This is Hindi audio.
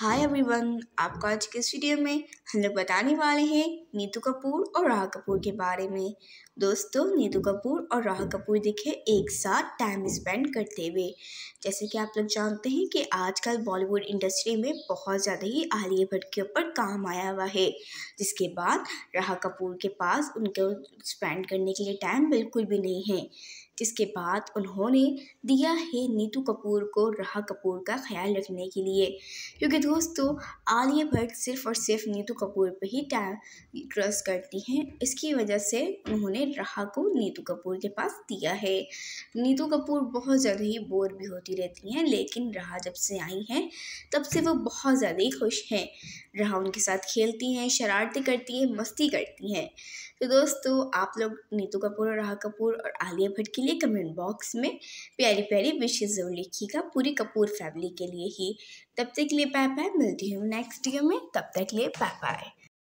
हाय एवरीवन आपको आज के इस वीडियो में हम लोग बताने वाले हैं नीतू कपूर और राह कपूर के बारे में दोस्तों नीतू कपूर और राह कपूर दिखे एक साथ टाइम स्पेंड करते हुए जैसे कि आप लोग जानते हैं कि आजकल बॉलीवुड इंडस्ट्री में बहुत ज़्यादा ही आलिया भट्ट के ऊपर काम आया हुआ है जिसके बाद राह कपूर के पास उनको स्पेंड करने के लिए टाइम बिल्कुल भी नहीं है जिसके बाद उन्होंने दिया है नीतू कपूर को रहा कपूर का ख्याल रखने के लिए क्योंकि दोस्तों आलिया भट्ट सिर्फ और सिर्फ नीतू कपूर पर ही ट्रस्ट करती हैं इसकी वजह से उन्होंने रहा को नीतू कपूर के पास दिया है नीतू कपूर बहुत ज़्यादा ही बोर भी होती रहती हैं लेकिन रहा जब से आई हैं तब से वो बहुत ज़्यादा ही खुश हैं रहा उनके साथ खेलती हैं शरारतें करती हैं मस्ती करती हैं तो दोस्तों आप लोग नीतू कपूर और रहा कपूर और आलिया भट्ट के लिए कमेंट बॉक्स में प्यारी प्यारी विशेष जरूर लिखिएगा पूरी कपूर फैमिली के लिए ही तब तक के लिए पाए पाए मिलती हूँ नेक्स्ट डे में तब तक के लिए बाय पाए